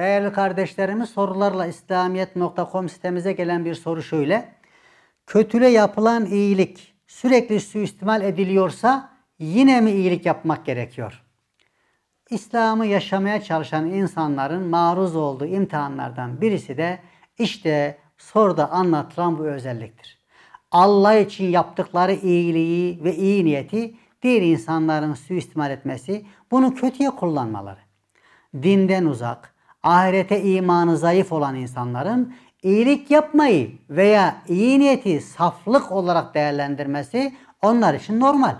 Değerli kardeşlerimiz sorularla İslamiyet.com sitemize gelen bir soru şöyle. Kötüle yapılan iyilik sürekli suistimal ediliyorsa yine mi iyilik yapmak gerekiyor? İslam'ı yaşamaya çalışan insanların maruz olduğu imtihanlardan birisi de işte soruda anlatılan bu özelliktir. Allah için yaptıkları iyiliği ve iyi niyeti diğer insanların suistimal etmesi, bunu kötüye kullanmaları. Dinden uzak, ahirete imanı zayıf olan insanların iyilik yapmayı veya iyi niyeti saflık olarak değerlendirmesi onlar için normal.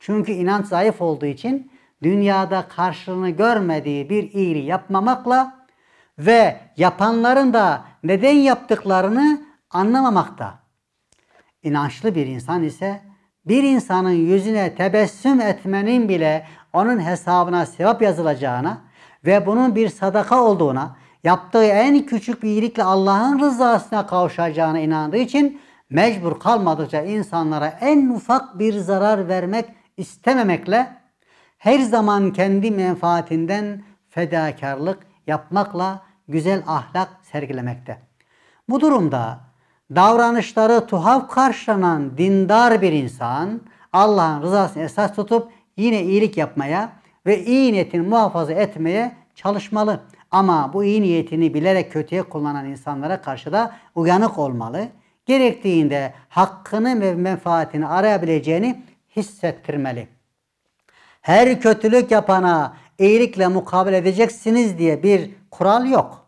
Çünkü inanç zayıf olduğu için dünyada karşılığını görmediği bir iyiliği yapmamakla ve yapanların da neden yaptıklarını anlamamakta. İnançlı bir insan ise bir insanın yüzüne tebessüm etmenin bile onun hesabına sevap yazılacağına ve bunun bir sadaka olduğuna, yaptığı en küçük bir iyilikle Allah'ın rızasına kavuşacağına inandığı için mecbur kalmadıkça insanlara en ufak bir zarar vermek istememekle her zaman kendi menfaatinden fedakarlık yapmakla güzel ahlak sergilemekte. Bu durumda davranışları tuhaf karşılanan dindar bir insan Allah'ın rızasını esas tutup yine iyilik yapmaya, ve iyi niyetini muhafaza etmeye çalışmalı. Ama bu iyi niyetini bilerek kötüye kullanan insanlara karşı da uyanık olmalı. Gerektiğinde hakkını ve menfaatini arayabileceğini hissettirmeli. Her kötülük yapana iyilikle mukabele edeceksiniz diye bir kural yok.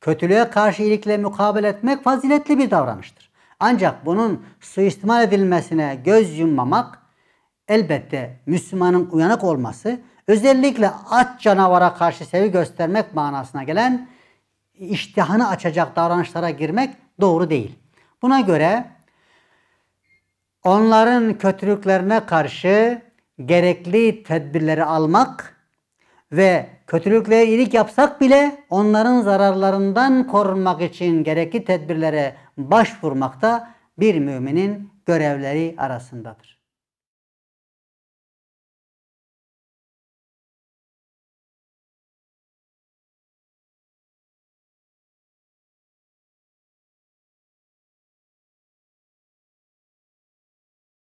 Kötülüğe karşı iyilikle mukabele etmek faziletli bir davranıştır. Ancak bunun suistimal edilmesine göz yummamak elbette Müslümanın uyanık olması, Özellikle aç canavara karşı sevgi göstermek manasına gelen iştahını açacak davranışlara girmek doğru değil. Buna göre onların kötülüklerine karşı gerekli tedbirleri almak ve kötülükleri iyilik yapsak bile onların zararlarından korunmak için gerekli tedbirlere başvurmak da bir müminin görevleri arasındadır.